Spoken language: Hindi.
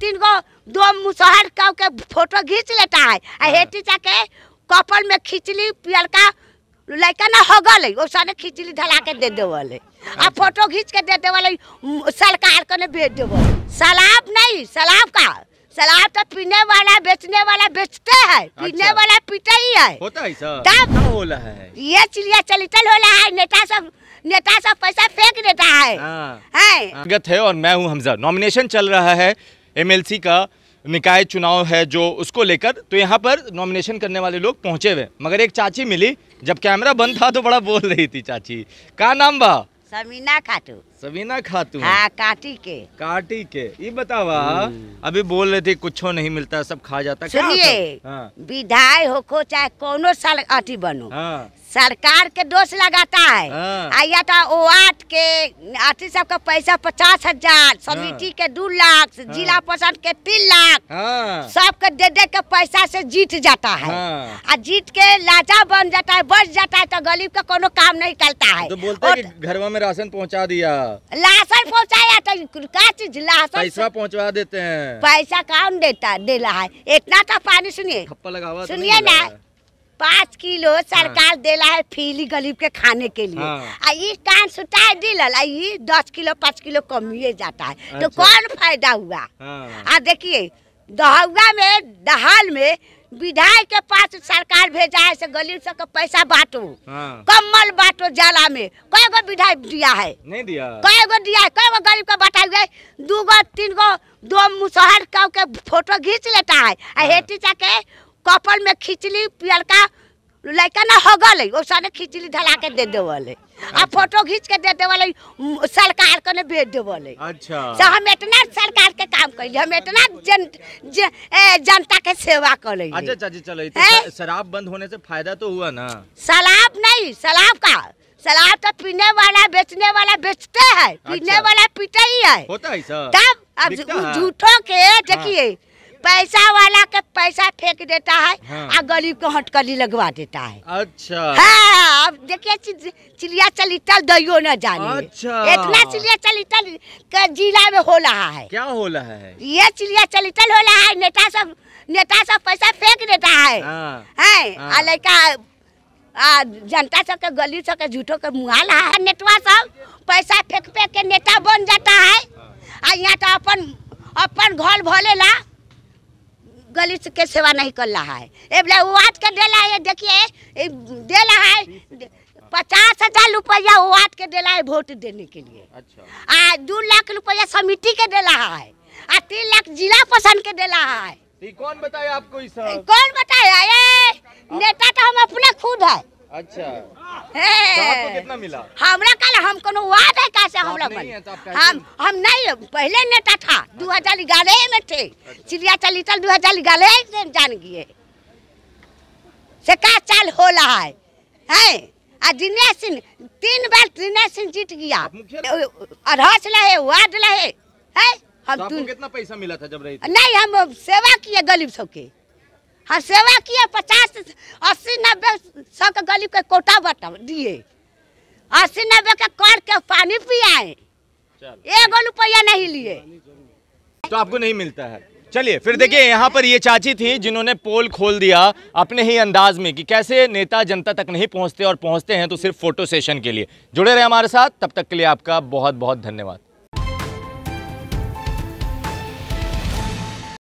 तीन गो दो मुसहर का के फोटो खींच लेता है आ हेटी हाँ। जाके कपल में खींचली पियरका लड़का ना हो गल उसने खिचली ढला के दे देवल आ अच्छा। फोटो खींच के दे देवल सरकार को ने भेज देवल सलाब नहीं सलाब का सलाब तो पीने वाला बेचने वाला बेचते है पीने अच्छा। वाला पीते ही है होता है सर तब होला है ये चिड़िया चलितल होला है नेता सब नेता सब पैसा फेंक देता है हाँ। है हाँ। गत है और मैं हूँ हमजा नॉमिनेशन चल रहा है एमएलसी का निकाय चुनाव है जो उसको लेकर तो यहाँ पर नॉमिनेशन करने वाले लोग पहुँचे हुए मगर एक चाची मिली जब कैमरा बंद था तो बड़ा बोल रही थी चाची का नाम बा समीना खाटू सबीना खातू हाँ काटी के काटी के ये बतावा हम्म। अभी बोल रहे थे कुछ नहीं मिलता सब खा जाता सुनिए विधाय हाँ। हो को चाहे कोनो साल अटी बनो हाँ। सरकार के दोष लगाता है आया था ओ आठ के अटी का पैसा पचास हजार हाँ। समिति के दो लाख हाँ। जिला परिषद के तीन लाख हाँ। सबके दे दे के पैसा से जीत जाता है आ जीत के लाचा बन जाता है बच जाता है तो गरीब का कोनो काम नहीं करता है तो कि घरवा में राशन पहुंचा दिया लासन पहुँचाया तो का चीज लासन पैसा पहुँचवा देते हैं पैसा कौन देता दे रहा है इतना तो पानी सुनिए तो सुनिए ना पाँच किलो हाँ। सरकार दे रहा है फीली गरीब के खाने के लिए हाँ। इस टाइम सुटाए दिल ये दस किलो पाँच किलो कम ही जाता है तो अच्छा। कौन फायदा हुआ हाँ। आ देखिए दहुआ में दहाल में विधायक के पास सरकार भेजा है से गरीब सबके पैसा बांटो हाँ। कम्बल बांटो जला में कई गो विधायक दिया है नहीं दिया कई गो दिया है कई गो गरीब को बांटा हुआ दू गो तीन गो दो मुसहर का के फोटो खींच लेता है हाँ। हेटी चा कपल में खिचली पियरका लड़का ना हो गल उसने खिचली ढला के दे देवल अच्छा। फोटो खींच के दे देवल सरकार को ने भेज देवल अच्छा हम इतना सरकार काम कैली हम इतना जन, ज, ए, जनता के सेवा कर अच्छा अच्छा जी अच्छा, चलो तो शराब बंद होने से फायदा तो हुआ ना शराब नहीं शराब का शराब तो पीने वाला बेचने वाला बेचते है पीने अच्छा। वाला पीते ही है होता है तब अब झूठों के हाँ। देखिए पैसा वाला के पैसा फेंक देता है हाँ। और गरीब को हटकली लगवा देता है अच्छा हाँ, अब देखिए चिड़िया चलिटल दइयो न जाने अच्छा इतना चिड़िया चलिटल के जिला में हो रहा है क्या हो रहा है ये चिड़िया चलिटल हो रहा है नेता सब नेता सब पैसा फेंक देता है हाँ। हाँ। लड़का आ जनता सब के गली सब के झूठों के मुहा रहा है नेटवा सब पैसा फेंक फेंक के नेता बन जाता है आ यहाँ तो अपन अपन घर भले ला गलित के सेवा नहीं कर रहा है ए ये वो आज के देला है देखिए दे रहा है पचास हजार रुपया वो आज के देला है वोट देने के लिए अच्छा आ दो लाख रुपया समिति के दे रहा है आ तीन लाख जिला प्रशासन के दे रहा है तो कौन बताया आपको इस कौन बताया ये नेता तो हम अपना खुद है अच्छा तो आपको कितना मिला हमरा कल हम कोनो वाद है तो कैसे हम लोग हम हम नहीं पहले नेता था दो हजार ग्यारह में थे चिड़िया चली चल दो हजार ग्यारह से जान गए से क्या चाल हो रहा है है आ दिनेश सिंह तीन बार दिनेश सिंह जीत गया अरहस रहे वार्ड रहे है हम तो कितना पैसा मिला था जब रही नहीं हम सेवा किए गरीब सबके हम हाँ, सेवा किए पचास अस्सी नब्बे सौ के गली के कोटा बट दिए अस्सी नब्बे के कर के पानी पियाए एक रुपया नहीं लिए तो आपको नहीं मिलता है चलिए फिर देखिए यहाँ पर ये चाची थी जिन्होंने पोल खोल दिया अपने ही अंदाज में कि कैसे नेता जनता तक नहीं पहुँचते और पहुँचते हैं तो सिर्फ फोटो सेशन के लिए जुड़े रहे हमारे साथ तब तक के लिए आपका बहुत बहुत धन्यवाद